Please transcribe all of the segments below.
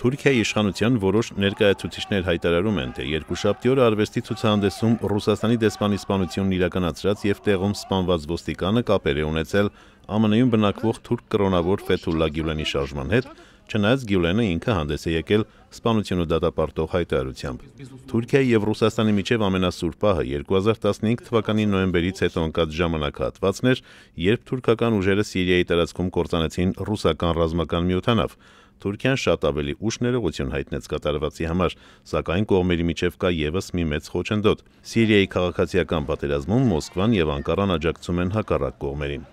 Թուրքիայի իշխանության որոշ ներկայացուցիչներ հայտարարում են, թե երկուշաբթի օրը արվեստի ցուցահանդեսում Ռուսաստանի դեսպանի սպանությունն իրականացրած եւ տեղում սպանված ոստիկանը կապեր է ունեցել ԱՄՆ-ում բնակվող թուրք կրոնավոր Ֆեթուլլա Գյուլանի շարժման հետ, չնայած Գյուլենը ինքը հանդես է եկել սպանությունը դատապարտող հայտարարությամբ։ Թուրքիայի եւ Ռուսաստանի միջև ամենասուր պահը 2015 թվականի նոեմբերից հետո ընկած ժամանակահատվածն էր, երբ թուրքական ուժերը Սիրիայի տարածքում կործանեցին ռուսական ռազմական միութանավ։ Թուրքիան շատ ավելի ուշ ներողություն հայտնեց կատարվածի համար, սակայն կողմերի միջև կա եւս մի մեծ խոչընդոտ։ Սիրիայի քաղաքացիական պատերազմում Մոսկվան եւ Անկարան աջակցում են հակառակ կողմերին։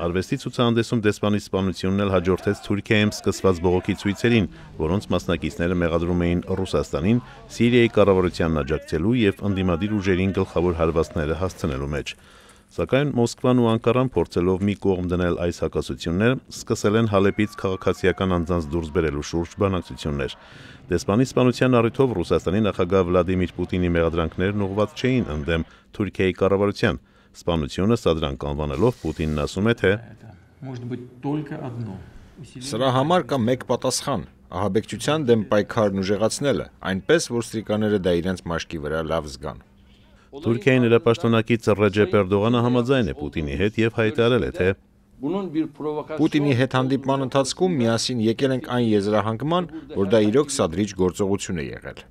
Արվեստի ցուցահանդեսում դեսպանի սպանությունն էլ հաջորդեց Թուրքիայում սկսված բողոքի ցույցերին, որոնց մասնակիցները մեղադրում էին Ռուսաստանին Սիրիայի կառավարությանն աջակցելու եւ ընդդիմադիր ուժերին գլխավոր հարվածները հասցնելու մեջ։ Սակայն Մոսկվան ու Անկարան փորձելով մի կողմ դնել այս հակասությունները, սկսել են Հալեպից քաղաքացիական անձանց դուրս բերելու շուրջ բանակցություններ։ Դեսպանի սպանության առիթով Ռուսաստանի նախագահ Վլադիմիր Պուտինի մեղադրանքներն ուղղված չէին ընդդեմ Թուրքիայի կառավարության, Սպանությունը սադրանք անվանելով Պուտինն ասում է, թե Սրա համար կա մեկ պատասխան՝ ահաբեկչության դեմ պայքարն ուժեղացնելը, այնպես որ ստրիկաները դա իրենց մաշկի վրա լավ զգան։ Թուրքիայի ներապաշտոնակից Ռեջեփ Էրդողանը համաձայն է Պուտինի հետ եւ հայտարարել է, թե Պուտինի հետ հանդիպման ընթացքում միասին եկել ենք այն եզրահանգման, որ դա իրոք սադրիչ գործողություն է եղել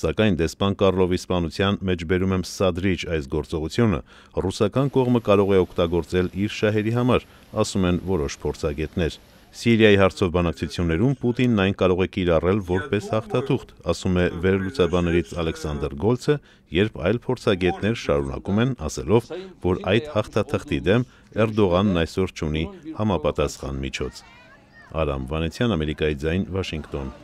սակայն դեսպան Կարլովի սպանության մեջ բերում եմ սադրիչ այս գործողությունը, ռուսական կողմը կարող է օգտագործել իր շահերի համար, ասում են որոշ փորձագետներ։ Սիրիայի հարցով բանակցություններում Պուտինն այն կարող է կիրառել որպես հաղթաթուղթ, ասում է վերլուծաբաներից Ալեքսանդր Գոլցը, երբ այլ փորձագետներ շարունակում են ասելով, որ այդ հաղթաթղթի դեմ Էրդողանն այսօր չունի համապատասխան միջոց։ Արամ Վանեցյան, Ամերիկայի ձայն, Վաշինգտոն։